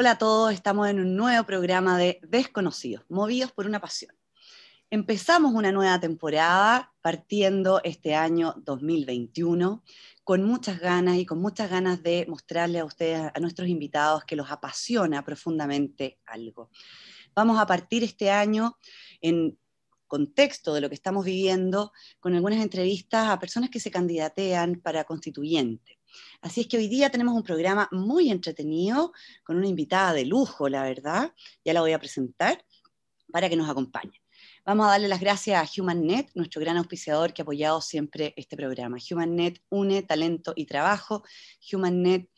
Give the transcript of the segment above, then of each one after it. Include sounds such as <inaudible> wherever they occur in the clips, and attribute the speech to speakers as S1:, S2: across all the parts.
S1: Hola a todos, estamos en un nuevo programa de Desconocidos, movidos por una pasión. Empezamos una nueva temporada partiendo este año 2021 con muchas ganas y con muchas ganas de mostrarle a ustedes, a nuestros invitados, que los apasiona profundamente algo. Vamos a partir este año en contexto de lo que estamos viviendo con algunas entrevistas a personas que se candidatean para constituyente Así es que hoy día tenemos un programa muy entretenido con una invitada de lujo, la verdad. Ya la voy a presentar para que nos acompañe. Vamos a darle las gracias a HumanNet, nuestro gran auspiciador que ha apoyado siempre este programa. HumanNet une talento y trabajo. HumanNet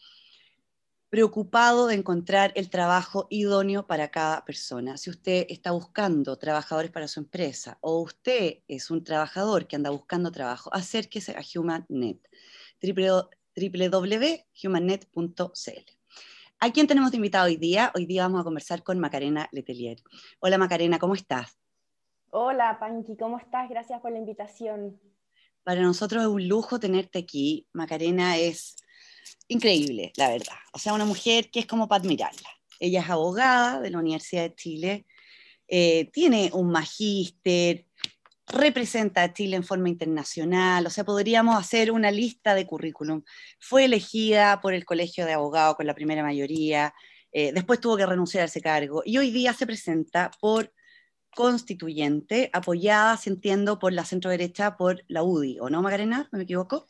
S1: preocupado de encontrar el trabajo idóneo para cada persona. Si usted está buscando trabajadores para su empresa o usted es un trabajador que anda buscando trabajo, acérquese a HumanNet www.humannet.cl. ¿A quién tenemos de invitado hoy día? Hoy día vamos a conversar con Macarena Letelier. Hola Macarena, ¿cómo estás?
S2: Hola Panky, ¿cómo estás? Gracias por la invitación.
S1: Para nosotros es un lujo tenerte aquí. Macarena es increíble, la verdad. O sea, una mujer que es como para admirarla. Ella es abogada de la Universidad de Chile, eh, tiene un magíster, representa a Chile en forma internacional, o sea, podríamos hacer una lista de currículum. Fue elegida por el Colegio de Abogados con la primera mayoría, eh, después tuvo que renunciar a ese cargo y hoy día se presenta por constituyente, apoyada, se entiendo, por la centro derecha, por la UDI, ¿o no, Magarena? me equivoco?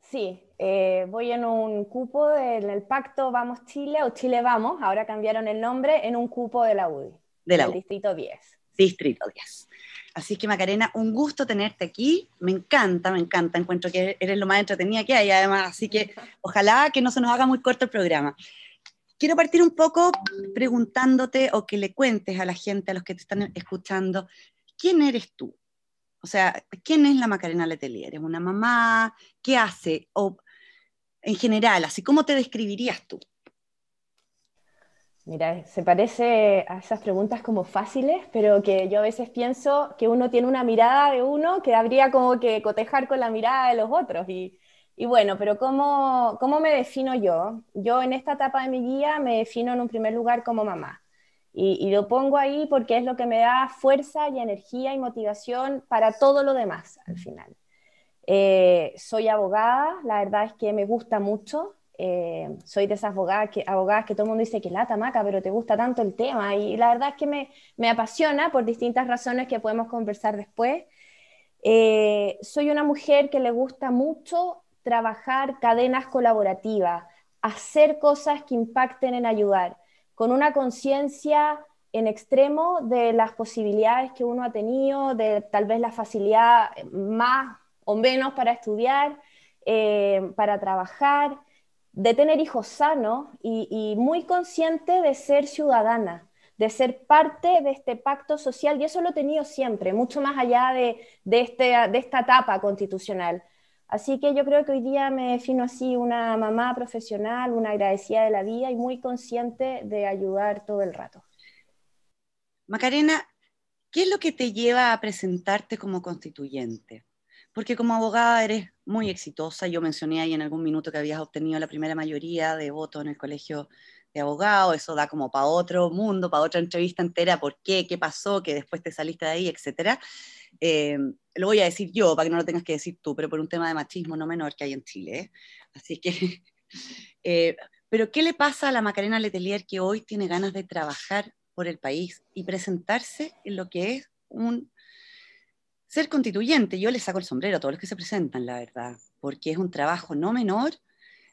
S2: Sí, eh, voy en un cupo del el pacto Vamos Chile o Chile Vamos, ahora cambiaron el nombre, en un cupo de la UDI. De la UDI. Distrito 10.
S1: Distrito 10. Así que Macarena, un gusto tenerte aquí. Me encanta, me encanta. Encuentro que eres lo más entretenida que hay, además. Así que ojalá que no se nos haga muy corto el programa. Quiero partir un poco preguntándote o que le cuentes a la gente, a los que te están escuchando, ¿quién eres tú? O sea, ¿quién es la Macarena Letelier? ¿Eres una mamá? ¿Qué hace? O en general, así, ¿cómo te describirías tú? Mira, se parece a esas preguntas como fáciles,
S2: pero que yo a veces pienso que uno tiene una mirada de uno que habría como que cotejar con la mirada de los otros. Y, bueno, pero ¿cómo, ¿cómo me defino yo? Yo en esta etapa de mi guía me defino en un primer lugar como mamá. Y, lo pongo ahí porque es lo que me da fuerza y energía y motivación para todo lo demás al final. Eh, soy abogada, la verdad es que me gusta mucho, eh, soy de esas abogadas que, que todo el mundo dice que la tamaca pero te gusta tanto el tema. Y la verdad es que me, me apasiona por distintas razones que podemos conversar después. Eh, soy una mujer que le gusta mucho trabajar cadenas colaborativas, hacer cosas que impacten en ayudar, con una conciencia en extremo de las posibilidades que uno ha tenido, de tal vez la facilidad más o menos para estudiar, eh, para trabajar de tener hijos sanos y, muy consciente de ser ciudadana, de ser parte de este pacto social, y eso lo he tenido siempre, mucho más allá de, de, este, de esta etapa constitucional. Así que yo creo que hoy día me defino así una mamá profesional, una agradecida de la vida y muy consciente de ayudar todo el rato.
S1: Macarena, ¿qué es lo que te lleva a presentarte como constituyente? Porque como abogada eres muy exitosa. Yo mencioné ahí en algún minuto que habías obtenido la primera mayoría de votos en el colegio de abogados. Eso da como para otro mundo, para otra entrevista entera, por qué, qué pasó, que después te saliste de ahí, etcétera, eh, lo voy a decir yo, para que no lo tengas que decir tú, pero por un tema de machismo no menor que hay en Chile. Así que... <laughs> Eh, pero ¿qué le pasa a la Macarena Letelier que hoy tiene ganas de trabajar por el país y presentarse en lo que es un ser constituyente, yo le saco el sombrero a todos los que se presentan, la verdad, porque es un trabajo no menor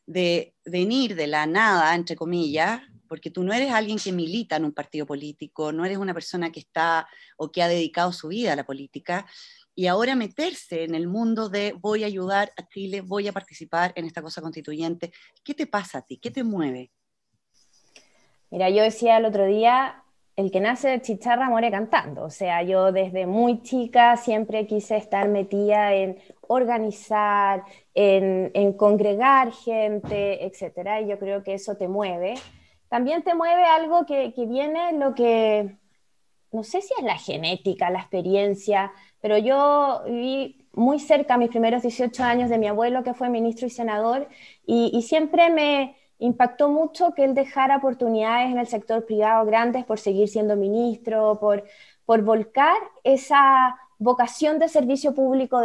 S1: de venir de la nada, entre comillas, porque tú no eres alguien que milita en un partido político, no eres una persona que está o que ha dedicado su vida a la política, y ahora meterse en el mundo de voy a ayudar a Chile, voy a participar en esta cosa constituyente, ¿qué te pasa a ti? ¿Qué te mueve?
S2: Mira, yo decía el otro día, el que nace de chicharra muere cantando. O sea, yo desde muy chica siempre quise estar metida en organizar, en, congregar gente, etcétera, Y yo creo que eso te mueve. También te mueve algo que, viene lo que, no sé si es la genética, la experiencia, pero yo viví muy cerca mis primeros 18 años de mi abuelo que fue ministro y senador y siempre me, impactó mucho que él dejara oportunidades en el sector privado grandes por seguir siendo ministro, por, por volcar esa vocación de servicio público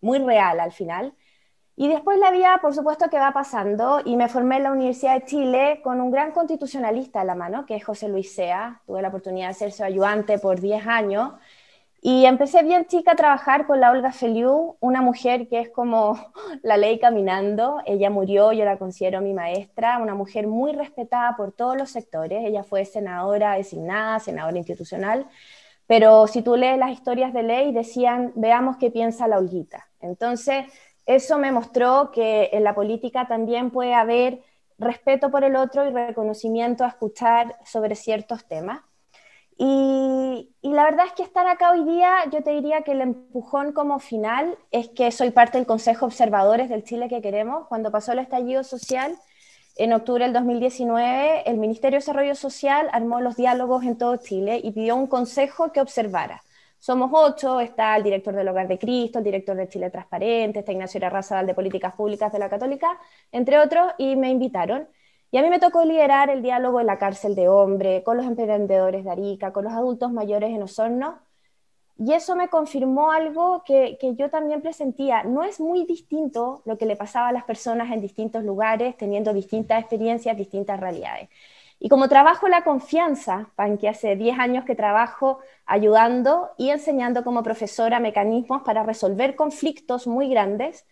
S2: muy real al final. Y después la vida, por supuesto, que va pasando y me formé en la Universidad de Chile con un gran constitucionalista a la mano, que es José Luis Sea. Tuve la oportunidad de ser su ayudante por 10 años y empecé bien chica a trabajar con la Olga Feliu, una mujer que es como <laughs> la ley caminando. Ella murió, yo la considero mi maestra, una mujer muy respetada por todos los sectores. Ella fue senadora designada, senadora institucional, pero si tú lees las historias de ley, decían, veamos qué piensa la Olguita. Entonces, eso me mostró que en la política también puede haber respeto por el otro y reconocimiento a escuchar sobre ciertos temas. Y, la verdad es que estar acá hoy día, yo te diría que el empujón como final es que soy parte del Consejo Observadores del Chile que queremos. Cuando pasó el estallido social en octubre del 2019, el Ministerio de Desarrollo Social armó los diálogos en todo Chile y pidió un consejo que observara. Somos ocho, está el director del Hogar de Cristo, el director de Chile Transparente, está Ignacio arrazabal de Políticas Públicas de la Católica, entre otros, y me invitaron. Y a mí me tocó liderar el diálogo en la cárcel de hombre, con los emprendedores de Arica, con los adultos mayores en Osorno. Y eso me confirmó algo que, yo también presentía. No es muy distinto lo que le pasaba a las personas en distintos lugares, teniendo distintas experiencias, distintas realidades. Y como trabajo la confianza, pan que hace 10 años que trabajo ayudando y enseñando como profesora mecanismos para resolver conflictos muy grandes,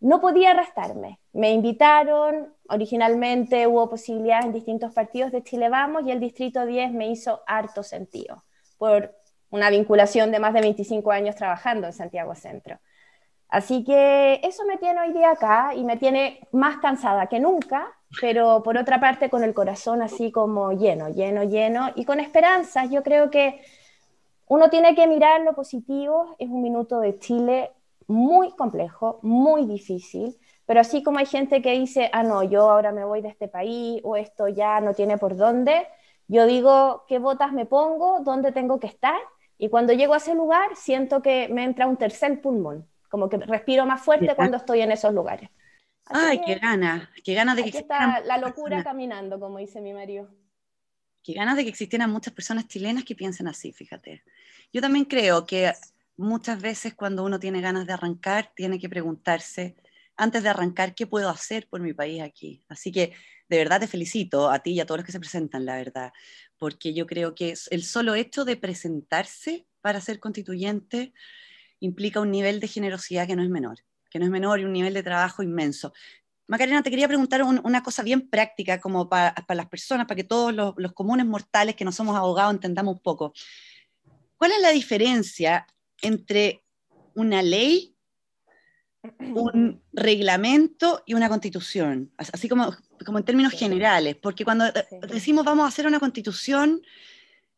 S2: no podía arrastrarme. Me invitaron, originalmente hubo posibilidades en distintos partidos de Chile Vamos y el Distrito 10 me hizo harto sentido por una vinculación de más de 25 años trabajando en Santiago Centro. Así que eso me tiene hoy día acá y me tiene más cansada que nunca, pero por otra parte con el corazón así como lleno, lleno, lleno y con esperanzas. Yo creo que uno tiene que mirar lo positivo, es un minuto de Chile, muy complejo, muy difícil, pero así como hay gente que dice, ah, no, yo ahora me voy de este país o esto ya no tiene por dónde, yo digo qué botas me pongo, dónde tengo que estar y cuando llego a ese lugar siento que me entra un tercer pulmón, como que respiro más fuerte cuando
S1: estoy en esos lugares. Ay, qué ganas, qué ganas de que está la locura
S2: caminando, como dice mi marido.
S1: Qué ganas de que existieran muchas personas chilenas que piensen así, fíjate. Yo también creo que muchas veces cuando uno tiene ganas de arrancar, tiene que preguntarse, antes de arrancar, ¿qué puedo hacer por mi país aquí? Así que de verdad te felicito a ti y a todos los que se presentan, la verdad, porque yo creo que el solo hecho de presentarse para ser constituyente implica un nivel de generosidad que no es menor, que no es menor y un nivel de trabajo inmenso. Macarena, te quería preguntar una cosa bien práctica como para, las personas, para que todos los, los comunes mortales que no somos abogados entendamos un poco. ¿Cuál es la diferencia entre una ley, un reglamento y una constitución, así como, como en términos generales, porque cuando decimos vamos a hacer una constitución,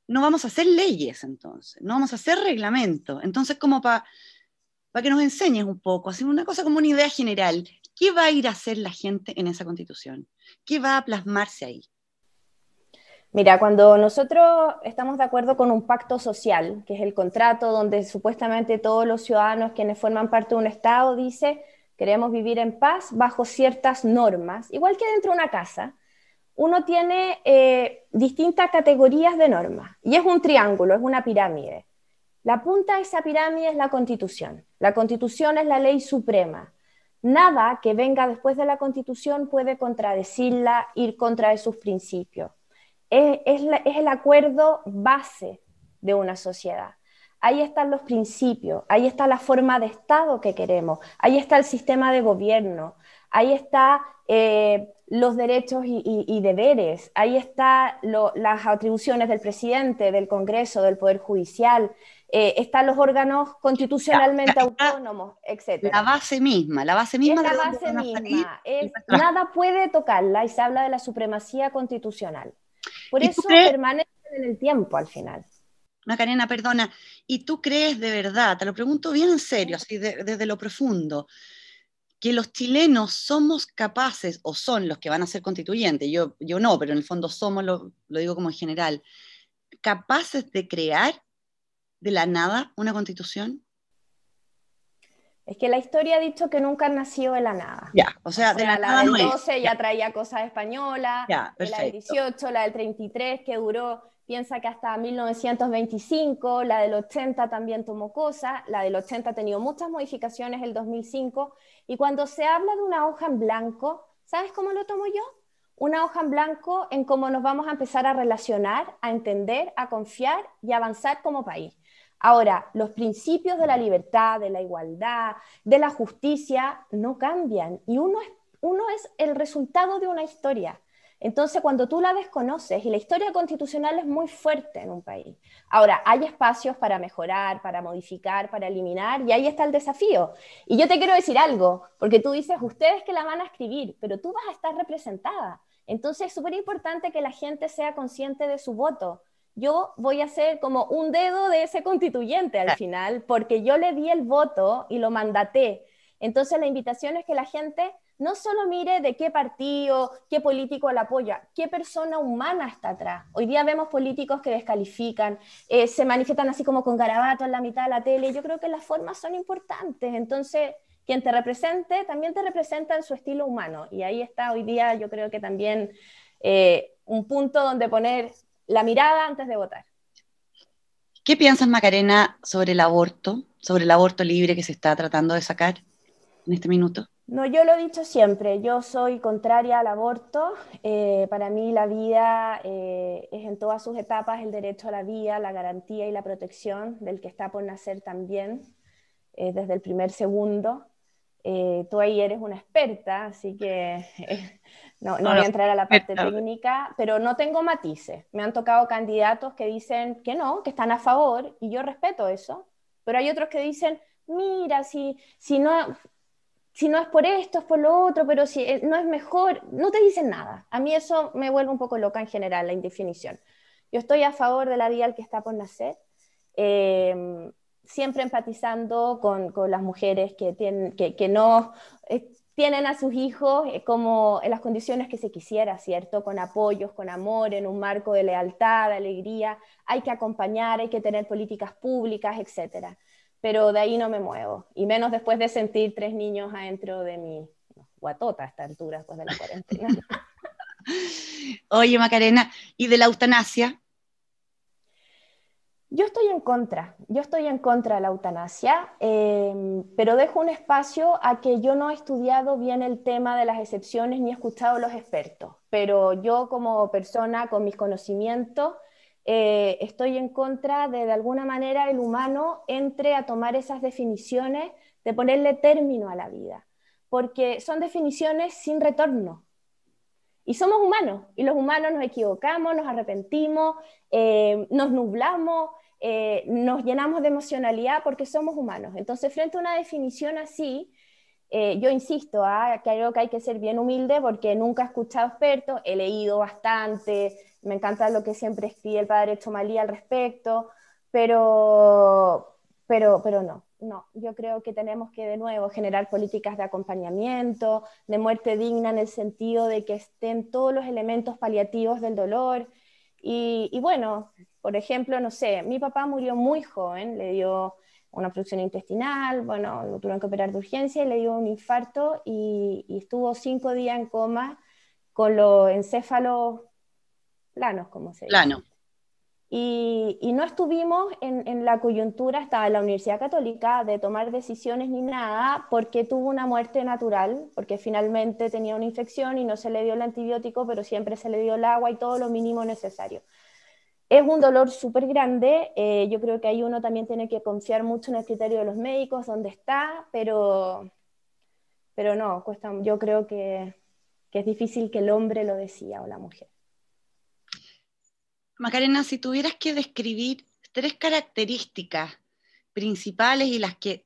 S1: no vamos a hacer leyes entonces, no vamos a hacer reglamento, Entonces, como para que nos enseñes un poco, así una cosa como una idea general, ¿qué va a ir a hacer la gente en esa constitución? ¿Qué va a plasmarse ahí?
S2: Mira, cuando nosotros estamos de acuerdo con un pacto social, que es el contrato donde supuestamente todos los ciudadanos quienes forman parte de un Estado dice queremos vivir en paz bajo ciertas normas, igual que dentro de una casa, uno tiene eh, distintas categorías de normas y es un triángulo, es una pirámide. La punta de esa pirámide es la constitución. La constitución es la ley suprema. Nada que venga después de la constitución puede contradecirla, ir contra de sus principios es, el acuerdo base de una sociedad. Ahí están los principios, ahí está la forma de Estado que queremos, ahí está el sistema de gobierno, ahí están eh, los derechos y, deberes, ahí están las atribuciones del presidente, del Congreso, del Poder Judicial, eh, están los órganos constitucionalmente autónomos, etc. La base
S1: misma, la base misma. la base
S2: nada puede tocarla y se habla de la
S1: supremacía constitucional. Por eso permanecen en el tiempo al final. Macarena, perdona, ¿y tú crees de verdad, te lo pregunto bien en serio, así desde lo profundo, que los chilenos somos capaces, o son los que van a ser constituyentes, yo, no, pero en el fondo somos, lo, lo digo como en general, capaces de crear de la nada una constitución? Es que la historia ha
S2: dicho que nunca nació de la nada.
S1: Ya, o sea, de la, nada del 12
S2: ya, traía cosas españolas, la del 18, la del 33 que duró, piensa que hasta 1925, la del 80 también tomó cosas, la del 80 ha tenido muchas modificaciones, el 2005, y cuando se habla de una hoja en blanco, ¿sabes cómo lo tomo yo? Una hoja en blanco en cómo nos vamos a empezar a relacionar, a entender, a confiar y avanzar como país Ahora, los principios de la libertad, de la igualdad, de la justicia, no cambian y uno es, el resultado de una historia. Entonces, cuando tú la desconoces, y la historia constitucional es muy fuerte en un país. Ahora, hay espacios para mejorar, para modificar, para eliminar, y ahí está el desafío. Y yo te quiero decir algo, porque tú dices, ustedes que la van a escribir, pero tú vas a estar representada. Entonces, es súper importante que la gente sea consciente de su voto, yo voy a ser como un dedo de ese constituyente al ah. final, porque yo le di el voto y lo mandaté. Entonces la invitación es que la gente no solo mire de qué partido, qué político la apoya, qué persona humana está atrás. Hoy día vemos políticos que descalifican, eh, se manifiestan así como con garabato en la mitad de la tele. Yo creo que las formas son importantes. Entonces, quien te represente también te representa en su estilo humano. Y ahí está hoy día, yo creo que también eh, un punto donde poner la mirada antes de votar.
S1: ¿Qué piensas, Macarena, sobre el aborto, sobre el aborto libre que se está tratando de sacar en este minuto?
S2: No, yo lo he dicho siempre, yo soy contraria al aborto. Eh, para mí la vida eh, es en todas sus etapas el derecho a la vida, la garantía y la protección del que está por nacer también, eh, desde el primer segundo. Eh, tú ahí eres una experta, así que eh,
S1: no, voy a entrar a la parte
S2: técnica, pero no tengo matices. Me han tocado candidatos que dicen que no, que están a favor, y yo respeto eso, pero hay otros que dicen, mira, si, si, no, si no es por esto, es por lo otro, pero si eh, no es mejor, no te dicen nada. A mí eso me vuelve un poco loca en general, la indefinición. Yo estoy a favor de la dial que está por nacer. Eh, siempre empatizando con, las mujeres que, tienen, que, no eh, tienen a sus hijos eh, como en las condiciones que se quisiera, ¿cierto? Con apoyos, con amor, en un marco de lealtad, de alegría. Hay que acompañar, hay que tener políticas públicas, etc. Pero de ahí no me muevo, y menos después de sentir tres niños adentro de mi guatota a esta altura, después de la cuarentena. <laughs>
S1: Oye, Macarena, ¿y de la eutanasia? Yo estoy
S2: en contra, yo estoy en contra de la eutanasia, em, pero dejo un espacio a que yo no he estudiado bien el tema de las excepciones ni he escuchado a los expertos, pero yo como persona con mis conocimientos eh, estoy en contra de de alguna manera el humano entre a tomar esas definiciones, de ponerle término a la vida, porque son definiciones sin retorno, y somos humanos, y los humanos nos equivocamos, nos arrepentimos, eh, nos nublamos, eh, nos llenamos de emocionalidad porque somos humanos. Entonces, frente a una definición así, eh, yo insisto, ah, creo que hay que ser bien humilde porque nunca he escuchado expertos, he leído bastante, me encanta lo que siempre escribe el padre Chomalí al respecto, pero, pero, pero no, no, yo creo que tenemos que de nuevo generar políticas de acompañamiento, de muerte digna en el sentido de que estén todos los elementos paliativos del dolor. Y, y bueno, por ejemplo, no sé, mi papá murió muy joven, le dio una obstrucción intestinal, bueno, lo tuvieron que operar de urgencia y le dio un infarto y, estuvo cinco días en coma con los encéfalos planos, como se dice. Plano. Y, no estuvimos en, en, la coyuntura, estaba la Universidad Católica, de tomar decisiones ni nada, porque tuvo una muerte natural, porque finalmente tenía una infección y no se le dio el antibiótico, pero siempre se le dio el agua y todo lo mínimo necesario. Es un dolor súper grande, eh, yo creo que ahí uno también tiene que confiar mucho en el criterio de los médicos, dónde está, pero, pero no, yo creo que, que es difícil que el hombre lo decía o la mujer.
S1: Macarena, si tuvieras que describir tres características principales y las que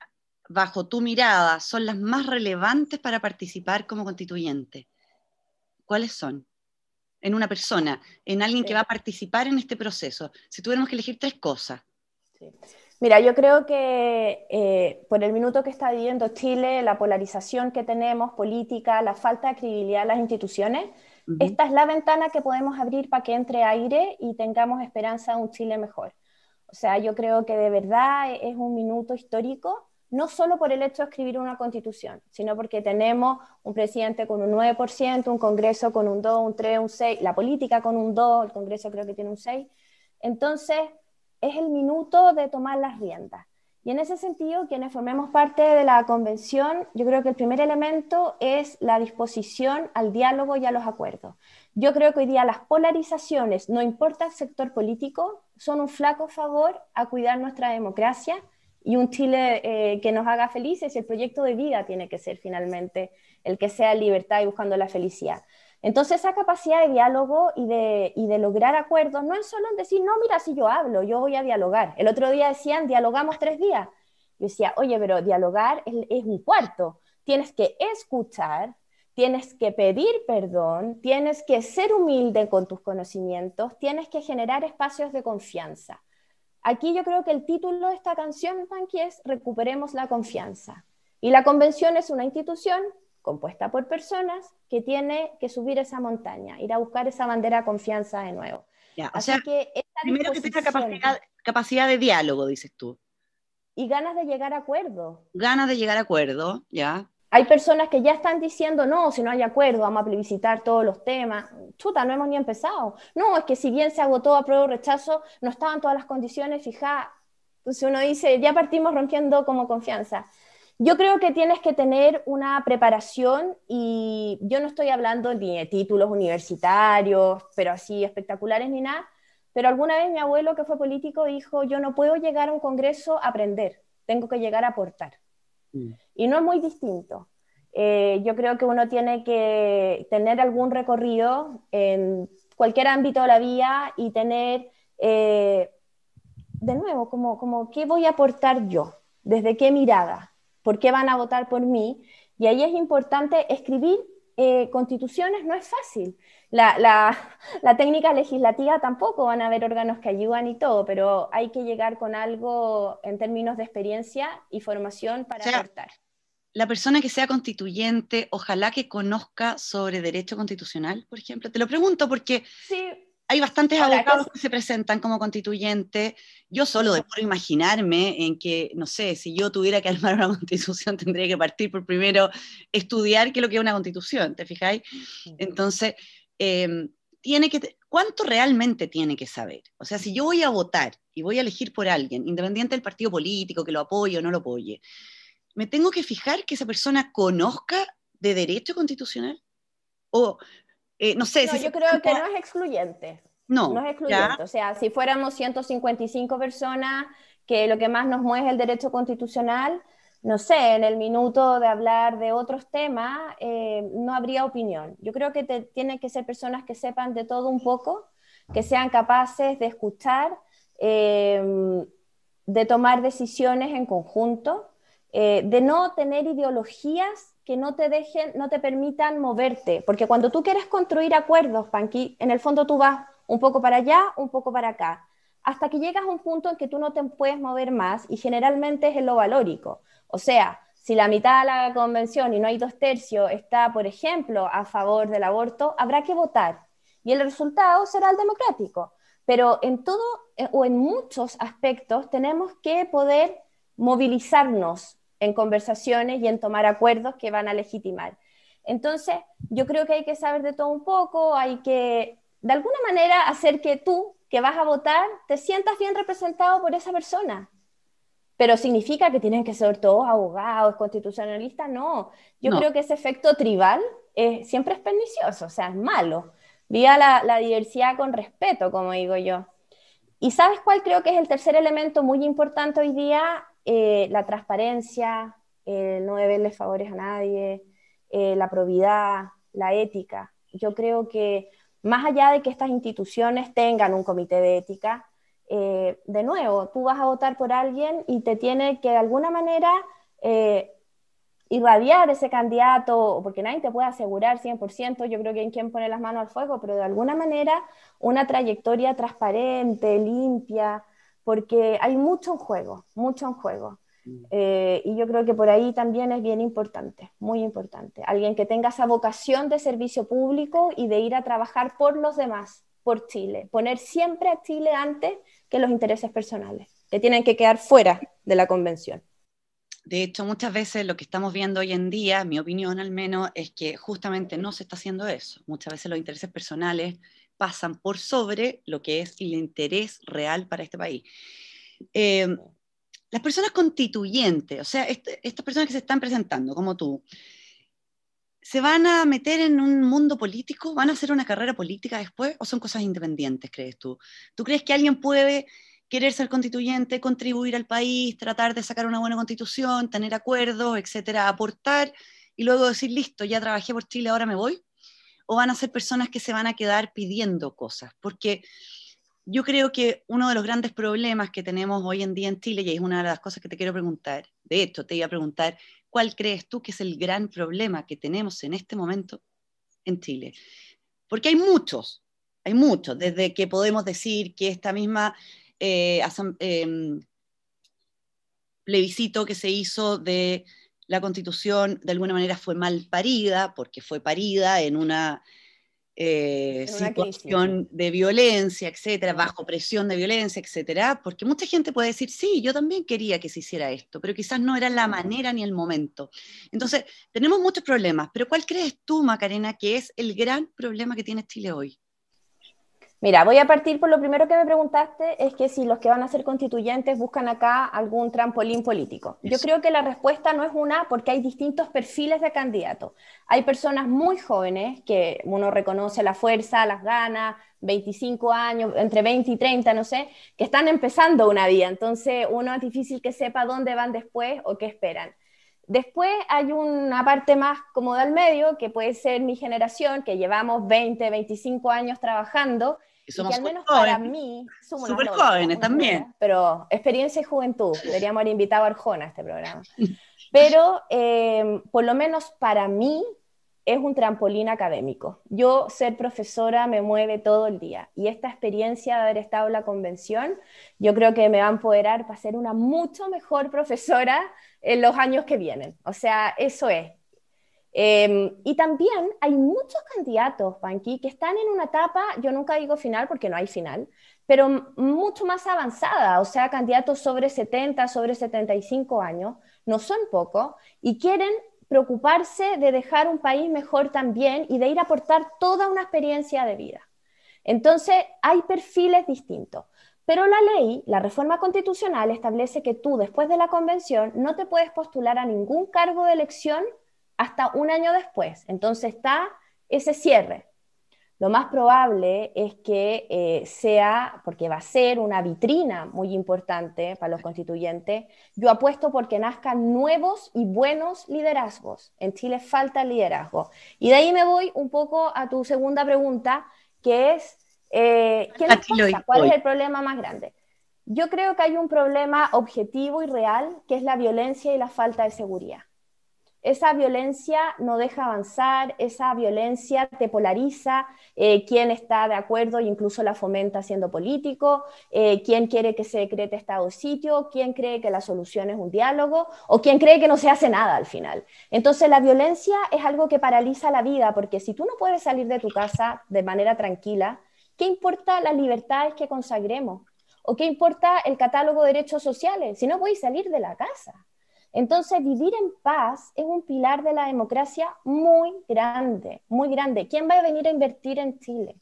S1: bajo tu mirada son las más relevantes para participar como constituyente, ¿cuáles son? en una persona, en alguien que va a participar en este proceso? Si tuviéramos que elegir tres cosas.
S2: Mira, yo creo que eh, por el minuto que está viviendo Chile, la polarización que tenemos política, la falta de credibilidad de las instituciones, esta es la ventana que podemos abrir para que entre aire y tengamos esperanza de un Chile mejor. O sea, yo creo que de verdad es un minuto histórico no solo por el hecho de escribir una constitución, sino porque tenemos un presidente con un 9%, un Congreso con un 2, un 3, un 6, la política con un 2, el Congreso creo que tiene un 6. Entonces, es el minuto de tomar las riendas. Y en ese sentido, quienes formemos parte de la convención, yo creo que el primer elemento es la disposición al diálogo y a los acuerdos. Yo creo que hoy día las polarizaciones, no importa el sector político, son un flaco favor a cuidar nuestra democracia y un Chile eh, que nos haga felices. Y el proyecto de vida tiene que ser finalmente el que sea libertad y buscando la felicidad. Entonces, esa capacidad de diálogo y de, lograr acuerdos no es solo en decir, no, mira, si yo hablo, yo voy a dialogar. El otro día decían, dialogamos tres días. Yo decía, oye, pero dialogar es un cuarto. Tienes que escuchar, tienes que pedir perdón, tienes que ser humilde con tus conocimientos, tienes que generar espacios de confianza. Aquí yo creo que el título de esta canción, Panky, es Recuperemos la confianza. Y la convención es una institución compuesta por personas que tiene que subir esa montaña, ir a buscar esa bandera de confianza de nuevo.
S1: o sea, que esta primero que tenga capacidad, capacidad de diálogo, dices tú.
S2: Y ganas de llegar a acuerdo.
S1: Ganas de llegar a acuerdo, ya.
S2: Hay personas que ya están diciendo, no, si no hay acuerdo, vamos a plebiscitar todos los temas. Chuta, no hemos ni empezado. No, es que si bien se agotó prueba o rechazo, no estaban todas las condiciones fija Entonces uno dice, ya partimos rompiendo como confianza. Yo creo que tienes que tener una preparación y yo no estoy hablando ni de títulos universitarios, pero así espectaculares ni nada, pero alguna vez mi abuelo que fue político dijo, yo no puedo llegar a un congreso a aprender, tengo que llegar a aportar. Mm. Y no es muy distinto. Eh, yo creo que uno tiene que tener algún recorrido en cualquier ámbito de la vida y tener, eh, de nuevo, como, qué voy a aportar yo, desde qué mirada, por qué van a votar por mí. Y ahí es importante escribir eh, constituciones, no es fácil la, técnica legislativa tampoco van a haber órganos que ayudan y todo, pero hay que llegar con algo en términos de experiencia y formación para aportar.
S1: La persona que sea constituyente, ojalá que conozca sobre derecho constitucional, por ejemplo. Te lo pregunto porque sí. hay bastantes abogados que... se presentan como constituyente. Yo solo de por imaginarme en que, no sé, si yo tuviera que armar una <laughs> constitución, tendría que partir por primero estudiar qué es lo que es una constitución, ¿te fijáis? Entonces, Em, tiene que, ¿cuánto realmente tiene que saber? O sea, si yo voy a votar y voy a elegir por alguien, independiente del partido político, que lo apoye o no lo apoye, me tengo que fijar que esa persona conozca de derecho constitucional. O, eh, no sé. No, yo creo que no es excluyente. No. No es excluyente. O
S2: sea, si fuéramos 155 personas, que lo que más nos mueve es el derecho constitucional, no sé, en el minuto de hablar de otros temas, eh, no habría opinión. Yo creo que tienen que ser personas que sepan de todo un poco, que sean capaces de escuchar, em, de tomar decisiones en conjunto, eh, de no tener ideologías que no te dejen, no te permitan moverte, porque cuando tú quieres construir acuerdos, Panqui, en el fondo tú vas un poco para allá, un poco para acá, hasta que llegas a un punto en que tú no te puedes mover más y generalmente es en lo valórico o sea, si la mitad de la convención y no hay dos tercios está, por ejemplo, a favor del aborto, habrá que votar y el resultado será el democrático. Pero en todo eh, o en muchos aspectos tenemos que poder movilizarnos en conversaciones y en tomar acuerdos que van a legitimar. Entonces, yo creo que hay que saber de todo un poco, hay que, de alguna manera, hacer que tú, que vas a votar, te sientas bien representado por esa persona, pero significa que tienen que ser todos abogados, constitucionalistas, no. Yo creo que ese efecto tribal siempre es pernicioso, o sea, es malo. Viva la, diversidad con respeto, como digo yo. ¿Y sabes cuál creo que es el tercer elemento muy importante hoy día? Eh, la transparencia, no eh, no deberle favores a nadie, eh, la probidad, la ética. Yo creo que más allá de que estas instituciones tengan un comité de ética, eh, de nuevo, tú vas a votar por alguien y te tiene que de alguna manera eh, irradiar ese candidato, porque nadie te puede asegurar 100%, yo creo que en quien pone las manos al fuego, pero de alguna manera una trayectoria transparente, limpia, porque hay mucho en juego, mucho en juego. Mm. Eh, y yo creo que por ahí también es bien importante, muy importante. Alguien que tenga esa vocación de servicio público y de ir a trabajar por los demás, por Chile. Poner siempre a Chile antes que los intereses personales, que tienen que quedar fuera de la convención.
S1: De hecho, muchas veces lo que estamos viendo hoy en día, mi opinión al menos, es que justamente no se está haciendo eso. Muchas veces los intereses personales pasan por sobre lo que es el interés real para este país. Em, las personas constituyentes, o sea, estas personas que se están presentando, como tú, ¿Se van a meter en un mundo político? ¿Van a hacer una carrera política después? ¿O son cosas independientes, crees tú? ¿Tú crees que alguien puede querer ser constituyente, contribuir al país, tratar de sacar una buena constitución, tener acuerdos, etcétera, aportar y luego decir, listo, ya trabajé por Chile, ahora me voy? ¿O van a ser personas que se van a quedar pidiendo cosas? Porque yo creo que uno de los grandes problemas que tenemos hoy en día en Chile, y es una de las cosas que te quiero preguntar, de hecho, te iba a preguntar ¿Cuál crees tú que es el gran problema que tenemos en este momento en Chile? Porque hay muchos, hay muchos, desde que podemos decir que esta misma eh, em, plebiscito que se hizo de la constitución de alguna manera fue mal parida, porque fue parida en una eh, situación de violencia, etcétera, bajo presión de violencia, etcétera, porque mucha gente puede decir, sí, yo también quería que se hiciera esto, pero quizás no era la manera ni el momento. Entonces, tenemos muchos problemas, pero ¿cuál crees tú, Macarena, que es el gran problema que tiene Chile hoy?
S2: Mira, voy a partir por lo primero que me preguntaste, es que si los que van a ser constituyentes buscan acá algún trampolín político. Yo creo que la respuesta no es una porque hay distintos perfiles de candidatos. Hay personas muy jóvenes que uno reconoce la fuerza, las ganas, 25 años, entre 20 y 30, no sé, que están empezando una vida. Entonces uno es difícil que sepa dónde van después o qué esperan. Después hay una parte más como al medio, que puede ser mi generación, que llevamos 20, 25 años trabajando y somos para mí, jóvenes
S1: también. pero
S2: experiencia y juventud, deberíamos haber invitado a Arjona a este programa. <laughs> Pero em, por lo menos para mí es un trampolín académico. Yo ser profesora me mueve todo el día y esta experiencia de haber estado en la convención, yo creo que me va a empoderar para ser una mucho mejor profesora en los años que vienen. O sea, eso es. Em, y también hay muchos candidatos, Banqui, que están en una etapa, yo nunca digo final porque no hay final, pero mucho más avanzada, o sea, candidatos sobre 70, sobre 75 años, no son pocos, y quieren preocuparse de dejar un país mejor también y de ir a aportar toda una experiencia de vida. Entonces, hay perfiles distintos. Pero la ley, la reforma constitucional, establece que tú, después de la convención, no te puedes postular a ningún cargo de elección hasta un año después. Entonces está ese cierre. Lo más probable es que eh, sea, porque va a ser una vitrina muy importante para los constituyentes, yo apuesto porque nazcan nuevos y buenos liderazgos. En Chile falta liderazgo. Y de ahí me voy un poco a tu segunda pregunta, que es, eh, ¿cuál es el problema más grande? Yo creo que hay un problema objetivo y real, que es la violencia y la falta de seguridad esa violencia no deja avanzar, esa violencia te polariza, eh, quién está de acuerdo e incluso la fomenta siendo político, eh, quién quiere que se decrete estado sitio, quién cree que la solución es un diálogo o quién cree que no se hace nada al final. Entonces la violencia es algo que paraliza la vida porque si tú no puedes salir de tu casa de manera tranquila, ¿qué importa las libertades que consagremos? ¿O qué importa el catálogo de derechos sociales si no voy a salir de la casa? Entonces, vivir en paz es un pilar de la democracia muy grande, muy grande. ¿Quién va a venir a invertir en Chile?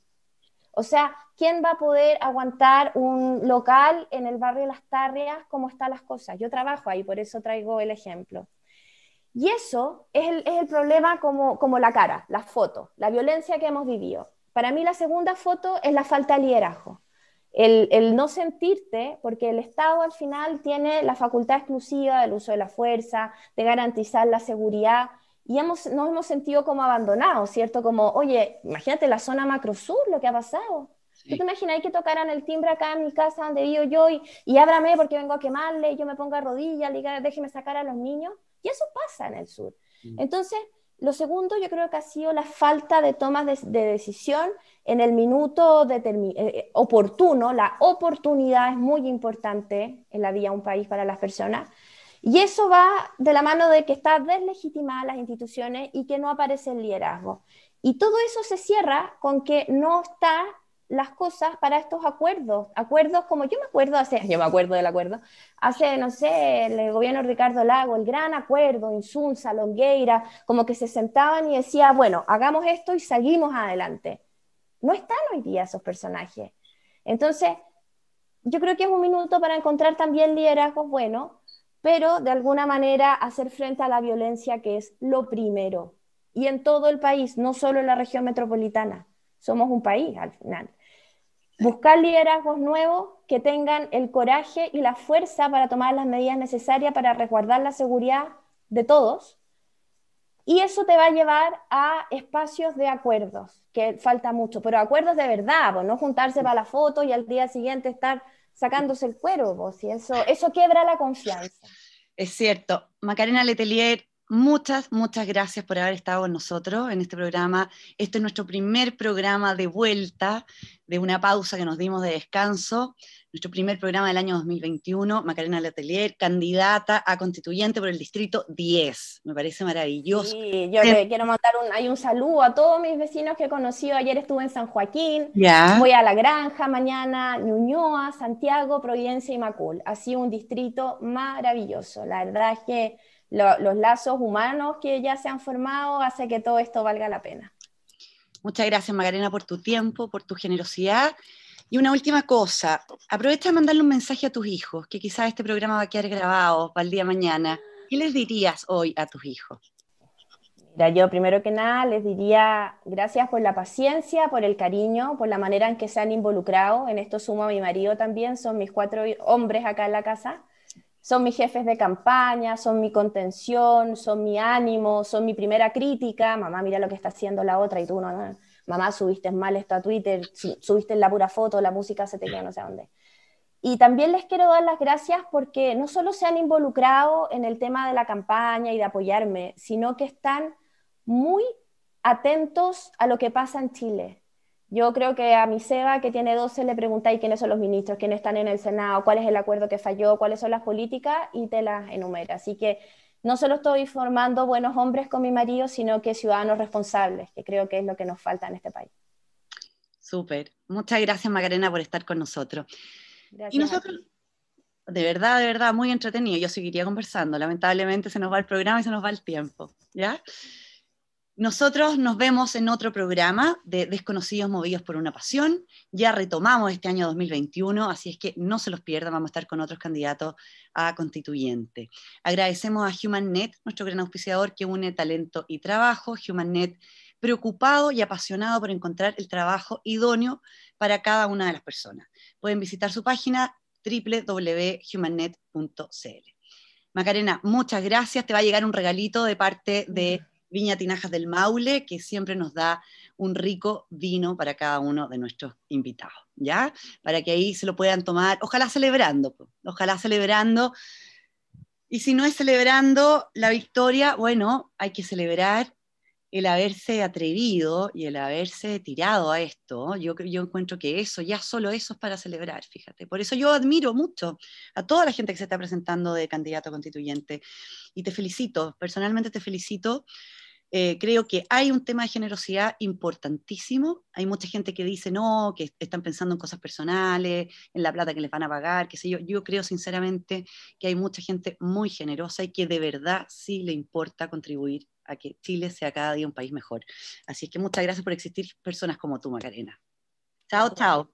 S2: O sea, ¿quién va a poder aguantar un local en el barrio Las Tarrias? como están las cosas? Yo trabajo ahí, por eso traigo el ejemplo. Y eso es el, problema como, como la cara, la foto, la violencia que hemos vivido. Para mí la segunda foto es la falta de liderazgo el, no sentirte, porque el Estado al final tiene la facultad exclusiva del uso de la fuerza, de garantizar la seguridad, y hemos, nos hemos sentido como abandonados, ¿cierto? Como, oye, imagínate la zona macro sur, lo que ha pasado. te imaginas que tocaran el timbre acá en mi casa donde vivo yo y, y ábrame porque vengo a quemarle, y yo me pongo a rodillas, déjeme sacar a los niños? Y eso pasa en el sur. Mm. Entonces, lo segundo, yo creo que ha sido la falta de tomas de, decisión en el minuto eh, eh, oportuno. La oportunidad es muy importante en la vida de un país para las personas. Y eso va de la mano de que están deslegitimadas las instituciones y que no aparece el liderazgo. Y todo eso se cierra con que no está las cosas para estos acuerdos. Acuerdos como yo me acuerdo hace, yo me acuerdo del acuerdo, hace, no sé, el gobierno Ricardo Lago, el gran acuerdo, Insunza, Longueira, como que se sentaban y decía, bueno, hagamos esto y seguimos adelante. No están hoy día esos personajes. Entonces, yo creo que es un minuto para encontrar también liderazgos buenos, pero de alguna manera hacer frente a la violencia que es lo primero. Y en todo el país, no solo en la región metropolitana somos un país al final. Buscar liderazgos nuevos que tengan el coraje y la fuerza para tomar las medidas necesarias para resguardar la seguridad de todos. Y eso te va a llevar a espacios de acuerdos, que falta mucho, pero acuerdos de verdad, no juntarse para la foto y al día siguiente estar sacándose el cuero, y eso, eso
S1: quiebra la confianza. Es cierto. Macarena Letelier, Muchas, muchas gracias por haber estado con nosotros en este programa. Este es nuestro primer programa de vuelta de una pausa que nos dimos de descanso. Nuestro primer programa del año 2021, Macarena Letelier, candidata a constituyente por el distrito 10. Me parece maravilloso. Sí, yo le em, quiero
S2: mandar un, hay un saludo a todos mis vecinos que he conocido. Ayer estuve en San Joaquín, Ya voy a La Granja, mañana Ñuñoa, Santiago, Providencia y Macul. Ha sido un distrito maravilloso. La verdad es que los lazos humanos que ya se han formado hace que todo esto valga la pena.
S1: Muchas gracias Magarena por tu tiempo, por tu generosidad. Y una última cosa, aprovecha de mandarle un mensaje a tus hijos, que quizás este programa va a quedar grabado para el día de mañana. ¿Qué les dirías hoy a tus hijos?
S2: Mira, yo primero que nada les diría gracias por la paciencia, por el cariño, por la manera en que se han involucrado. En esto sumo a mi marido también, son mis cuatro hombres acá en la casa son mis jefes de campaña, son mi contención, son mi ánimo, son mi primera crítica, mamá, mira lo que está haciendo la otra y tú no, mamá, subiste mal esto a Twitter, subiste la pura foto, la música se te queda no sé dónde. Y también les quiero dar las gracias porque no solo se han involucrado en el tema de la campaña y de apoyarme, sino que están muy atentos a lo que pasa en Chile. Yo creo que a mi SEBA, que tiene 12, le preguntáis quiénes son los ministros, quiénes están en el Senado, cuál es el acuerdo que falló, cuáles son las políticas y te las enumera. Así que no solo estoy formando buenos hombres con mi marido, sino que ciudadanos responsables, que creo que es lo que nos falta en este país.
S1: Súper. Muchas gracias, Magarena por estar con nosotros. nosotros, de verdad, de verdad, muy entretenido. Yo seguiría conversando. Lamentablemente se nos va el programa y se nos va el tiempo. ¿Ya? Nosotros nos vemos en otro programa de Desconocidos Movidos por una Pasión. Ya retomamos este año 2021, así es que no se los pierdan, vamos a estar con otros candidatos a constituyente. Agradecemos a HumanNet, nuestro gran auspiciador que une talento y trabajo. HumanNet preocupado y apasionado por encontrar el trabajo idóneo para cada una de las personas. Pueden visitar su página www.humannet.cl. Macarena, muchas gracias. Te va a llegar un regalito de parte de Viña Tinajas del Maule, que siempre nos da un rico vino para cada uno de nuestros invitados, ¿ya? Para que ahí se lo puedan tomar, ojalá celebrando, ojalá celebrando. Y si no es celebrando la victoria, bueno, hay que celebrar el haberse atrevido y el haberse tirado a esto, yo, yo encuentro que eso, ya solo eso es para celebrar, fíjate. Por eso yo admiro mucho a toda la gente que se está presentando de candidato constituyente y te felicito, personalmente te felicito eh, creo que hay un tema de generosidad importantísimo. Hay mucha gente que dice no, que están pensando en cosas personales, en la plata que les van a pagar, qué sé yo. Yo creo sinceramente que hay mucha gente muy generosa y que de verdad sí le importa contribuir a que Chile sea cada día un país mejor. Así que muchas gracias por existir personas como tú, Macarena. Chao, chao.